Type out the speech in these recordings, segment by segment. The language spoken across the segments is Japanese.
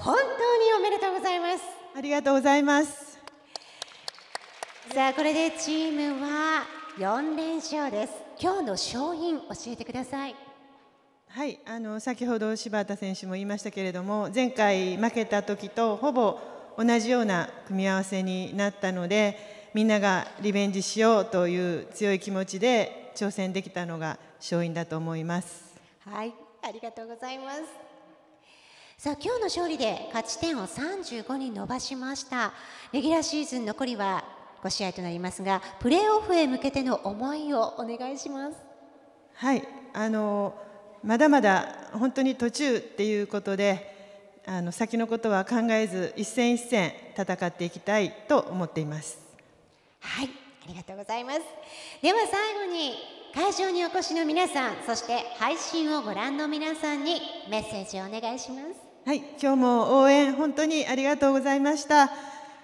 本当におめでとうございますありがとうございますさあこれでチームは4連勝です今日の勝因教えてくださいはいあの先ほど柴田選手も言いましたけれども前回負けた時とほぼ同じような組み合わせになったのでみんながリベンジしようという強い気持ちで挑戦できたのが勝因だと思います。はいありがとうございますさあ今日の勝利で勝ち点を35に伸ばしましたレギュラーシーズン残りは5試合となりますがプレーオフへ向けての思いをお願いしますはいあのまだまだ本当に途中っていうことであの先のことは考えず一戦一戦戦っていきたいと思っていますはいありがとうございますでは最後に会場にお越しの皆さんそして配信をご覧の皆さんにメッセージをお願いしますはい、今日も応援本当にありがとうございました。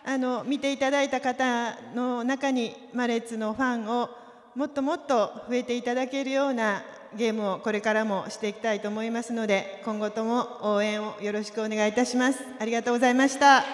あの見ていただいた方の中にマレッツのファンをもっともっと増えていただけるようなゲームをこれからもしていきたいと思いますので今後とも応援をよろしくお願いいたします。ありがとうございました。